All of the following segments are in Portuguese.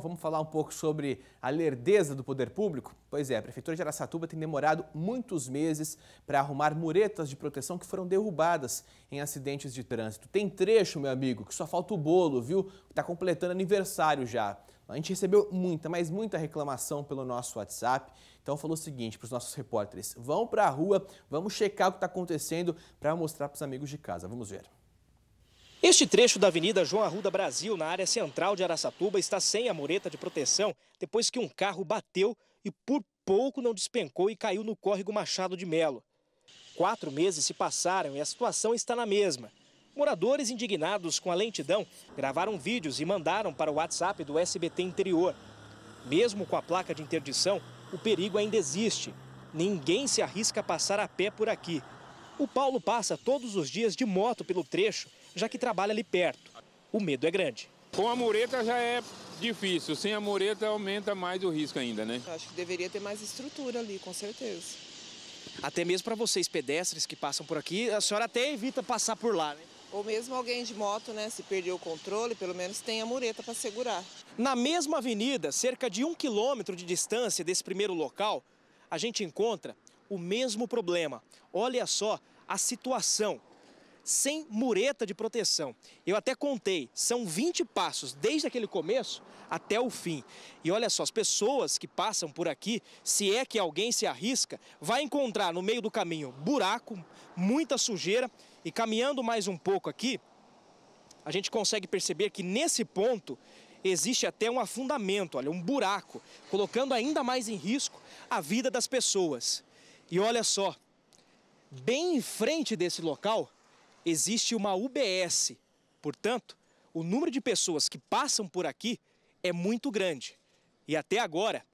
Vamos falar um pouco sobre a lerdeza do poder público? Pois é, a Prefeitura de Araçatuba tem demorado muitos meses para arrumar muretas de proteção que foram derrubadas em acidentes de trânsito. Tem trecho, meu amigo, que só falta o bolo, viu? Está completando aniversário já. A gente recebeu muita, mas muita reclamação pelo nosso WhatsApp. Então falou o seguinte para os nossos repórteres: vão para a rua, vamos checar o que está acontecendo para mostrar para os amigos de casa. Vamos ver. Este trecho da Avenida João Arruda Brasil, na área central de Araçatuba, está sem a mureta de proteção depois que um carro bateu e por pouco não despencou e caiu no córrego Machado de Melo. Quatro meses se passaram e a situação está na mesma. Moradores indignados com a lentidão gravaram vídeos e mandaram para o WhatsApp do SBT Interior. Mesmo com a placa de interdição, o perigo ainda existe. Ninguém se arrisca a passar a pé por aqui. O Paulo passa todos os dias de moto pelo trecho, já que trabalha ali perto. O medo é grande. Com a mureta já é difícil, sem a mureta aumenta mais o risco ainda, né? Acho que deveria ter mais estrutura ali, com certeza. Até mesmo para vocês pedestres que passam por aqui, a senhora até evita passar por lá, né? Ou mesmo alguém de moto, né? Se perdeu o controle, pelo menos tem a mureta para segurar. Na mesma avenida, cerca de um quilômetro de distância desse primeiro local, a gente encontra o mesmo problema. Olha só a situação. Sem mureta de proteção. Eu até contei, são 20 passos desde aquele começo até o fim. E olha só, as pessoas que passam por aqui, se é que alguém se arrisca, vai encontrar no meio do caminho buraco, muita sujeira. E caminhando mais um pouco aqui, a gente consegue perceber que nesse ponto existe até um afundamento, olha, um buraco, colocando ainda mais em risco a vida das pessoas. E olha só, bem em frente desse local existe uma UBS. Portanto, o número de pessoas que passam por aqui é muito grande. E até agora,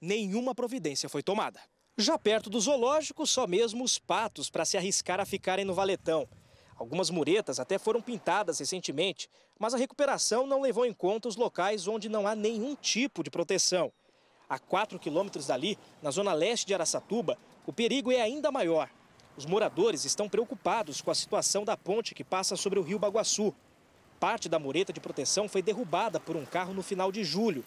nenhuma providência foi tomada. Já perto do zoológico, só mesmo os patos para se arriscar a ficarem no valetão. Algumas muretas até foram pintadas recentemente, mas a recuperação não levou em conta os locais onde não há nenhum tipo de proteção. A 4 quilômetros dali, na zona leste de Araçatuba, o perigo é ainda maior. Os moradores estão preocupados com a situação da ponte que passa sobre o rio Baguaçu. Parte da mureta de proteção foi derrubada por um carro no final de julho.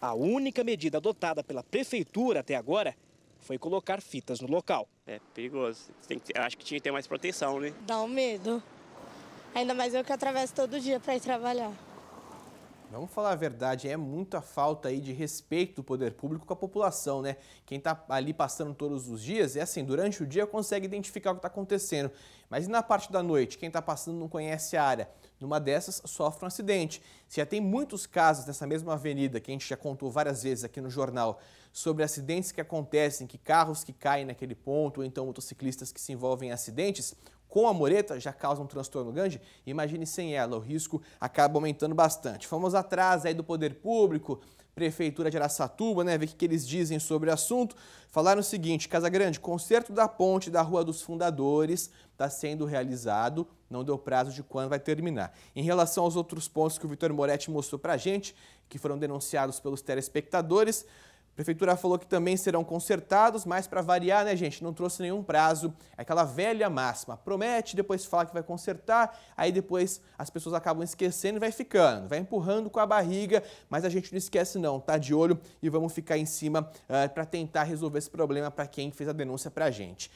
A única medida adotada pela prefeitura até agora foi colocar fitas no local. É perigoso. Que, acho que tinha que ter mais proteção, né? Dá um medo. Ainda mais eu que atravesso todo dia para ir trabalhar. Vamos falar a verdade, é muita falta aí de respeito do poder público com a população, né? Quem está ali passando todos os dias, é assim, durante o dia consegue identificar o que está acontecendo. Mas e na parte da noite, quem está passando não conhece a área. Numa dessas, sofre um acidente. Se já tem muitos casos nessa mesma avenida, que a gente já contou várias vezes aqui no jornal, sobre acidentes que acontecem, que carros que caem naquele ponto, ou então motociclistas que se envolvem em acidentes, com a mureta já causa um transtorno grande, imagine sem ela, o risco acaba aumentando bastante. Fomos atrás aí do poder público, prefeitura de Araçatuba, né, ver o que eles dizem sobre o assunto. Falaram o seguinte, Casa Grande, conserto da ponte da Rua dos Fundadores está sendo realizado, não deu prazo de quando vai terminar. Em relação aos outros pontos que o Vitor Moretti mostrou para a gente, que foram denunciados pelos telespectadores, a prefeitura falou que também serão consertados, mas para variar, né, gente, não trouxe nenhum prazo. É aquela velha máxima. Promete, depois fala que vai consertar, aí depois as pessoas acabam esquecendo e vai ficando, vai empurrando com a barriga, mas a gente não esquece não, tá de olho e vamos ficar em cima uh, eh, para tentar resolver esse problema para quem fez a denúncia para a gente.